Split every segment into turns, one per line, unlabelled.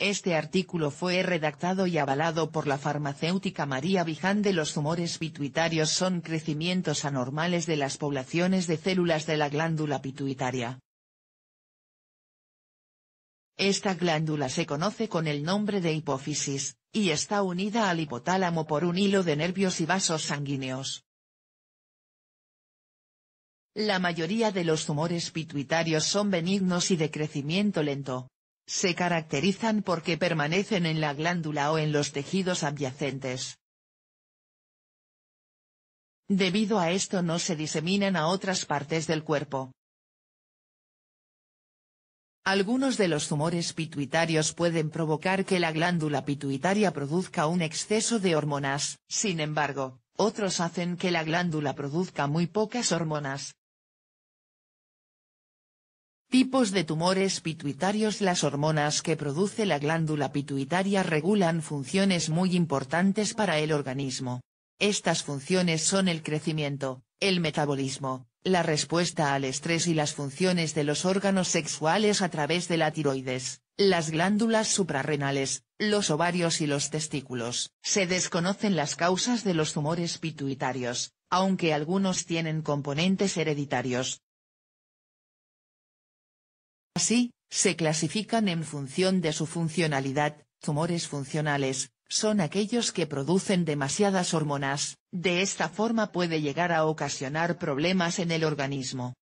Este artículo fue redactado y avalado por la farmacéutica María de Los tumores pituitarios son crecimientos anormales de las poblaciones de células de la glándula pituitaria. Esta glándula se conoce con el nombre de hipófisis, y está unida al hipotálamo por un hilo de nervios y vasos sanguíneos. La mayoría de los tumores pituitarios son benignos y de crecimiento lento. Se caracterizan porque permanecen en la glándula o en los tejidos adyacentes. Debido a esto no se diseminan a otras partes del cuerpo. Algunos de los tumores pituitarios pueden provocar que la glándula pituitaria produzca un exceso de hormonas, sin embargo, otros hacen que la glándula produzca muy pocas hormonas, Tipos de tumores pituitarios Las hormonas que produce la glándula pituitaria regulan funciones muy importantes para el organismo. Estas funciones son el crecimiento, el metabolismo, la respuesta al estrés y las funciones de los órganos sexuales a través de la tiroides, las glándulas suprarrenales, los ovarios y los testículos. Se desconocen las causas de los tumores pituitarios, aunque algunos tienen componentes hereditarios, Así, se clasifican en función de su funcionalidad, tumores funcionales, son aquellos que producen demasiadas hormonas, de esta forma puede llegar a ocasionar problemas en el organismo.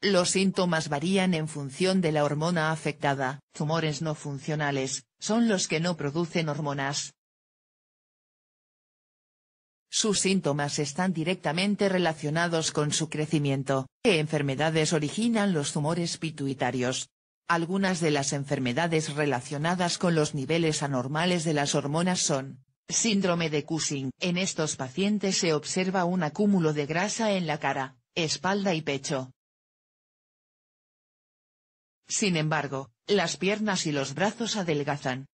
Los síntomas varían en función de la hormona afectada, tumores no funcionales, son los que no producen hormonas, sus síntomas están directamente relacionados con su crecimiento. ¿Qué enfermedades originan los tumores pituitarios? Algunas de las enfermedades relacionadas con los niveles anormales de las hormonas son, síndrome de Cushing. En estos pacientes se observa un acúmulo de grasa en la cara, espalda y pecho. Sin embargo, las piernas y los brazos adelgazan.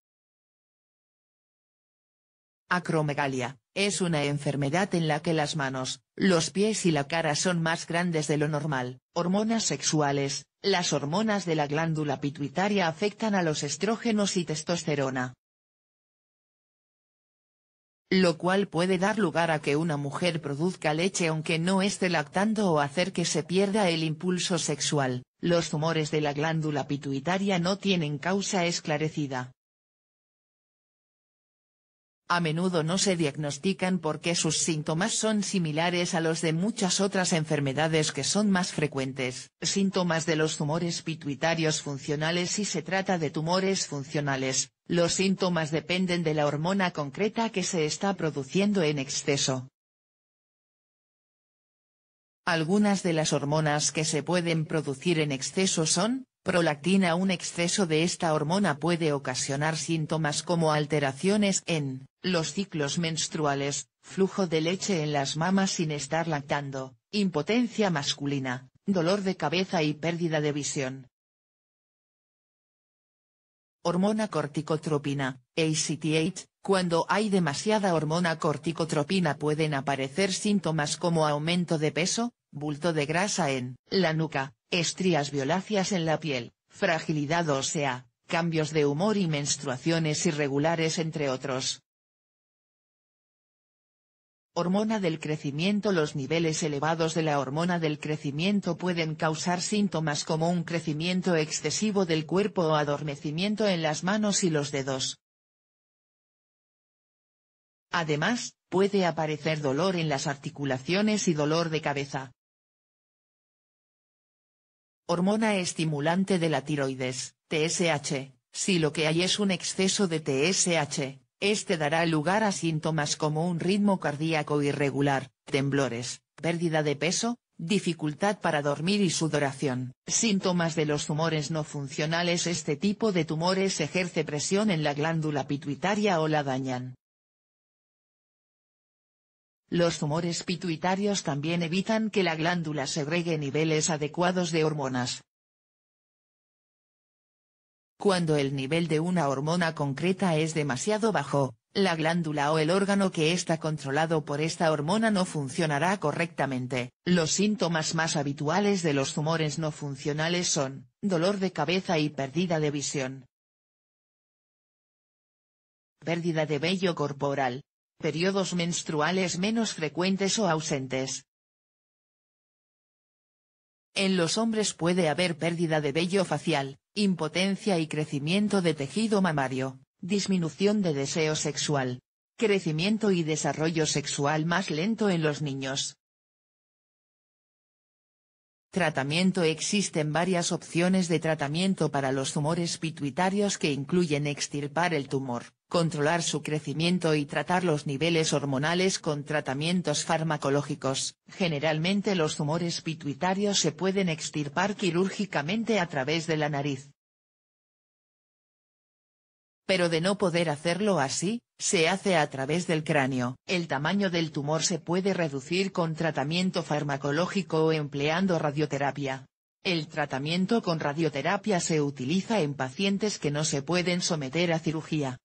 Acromegalia, es una enfermedad en la que las manos, los pies y la cara son más grandes de lo normal. Hormonas sexuales, las hormonas de la glándula pituitaria afectan a los estrógenos y testosterona. Lo cual puede dar lugar a que una mujer produzca leche aunque no esté lactando o hacer que se pierda el impulso sexual. Los tumores de la glándula pituitaria no tienen causa esclarecida a menudo no se diagnostican porque sus síntomas son similares a los de muchas otras enfermedades que son más frecuentes. Síntomas de los tumores pituitarios funcionales Si se trata de tumores funcionales, los síntomas dependen de la hormona concreta que se está produciendo en exceso. Algunas de las hormonas que se pueden producir en exceso son, prolactina Un exceso de esta hormona puede ocasionar síntomas como alteraciones en, los ciclos menstruales, flujo de leche en las mamas sin estar lactando, impotencia masculina, dolor de cabeza y pérdida de visión. Hormona corticotropina, ACTH, cuando hay demasiada hormona corticotropina pueden aparecer síntomas como aumento de peso, bulto de grasa en la nuca, estrías violáceas en la piel, fragilidad ósea, cambios de humor y menstruaciones irregulares entre otros. Hormona del crecimiento Los niveles elevados de la hormona del crecimiento pueden causar síntomas como un crecimiento excesivo del cuerpo o adormecimiento en las manos y los dedos. Además, puede aparecer dolor en las articulaciones y dolor de cabeza. Hormona estimulante de la tiroides, TSH, si lo que hay es un exceso de TSH, este dará lugar a síntomas como un ritmo cardíaco irregular, temblores, pérdida de peso, dificultad para dormir y sudoración. Síntomas de los tumores no funcionales Este tipo de tumores ejerce presión en la glándula pituitaria o la dañan. Los tumores pituitarios también evitan que la glándula segregue niveles adecuados de hormonas, cuando el nivel de una hormona concreta es demasiado bajo, la glándula o el órgano que está controlado por esta hormona no funcionará correctamente. Los síntomas más habituales de los tumores no funcionales son, dolor de cabeza y pérdida de visión. Pérdida de vello corporal. Periodos menstruales menos frecuentes o ausentes. En los hombres puede haber pérdida de vello facial, impotencia y crecimiento de tejido mamario, disminución de deseo sexual, crecimiento y desarrollo sexual más lento en los niños. Tratamiento Existen varias opciones de tratamiento para los tumores pituitarios que incluyen extirpar el tumor, controlar su crecimiento y tratar los niveles hormonales con tratamientos farmacológicos. Generalmente los tumores pituitarios se pueden extirpar quirúrgicamente a través de la nariz. Pero de no poder hacerlo así, se hace a través del cráneo. El tamaño del tumor se puede reducir con tratamiento farmacológico o empleando radioterapia. El tratamiento con radioterapia se utiliza en pacientes que no se pueden someter a cirugía.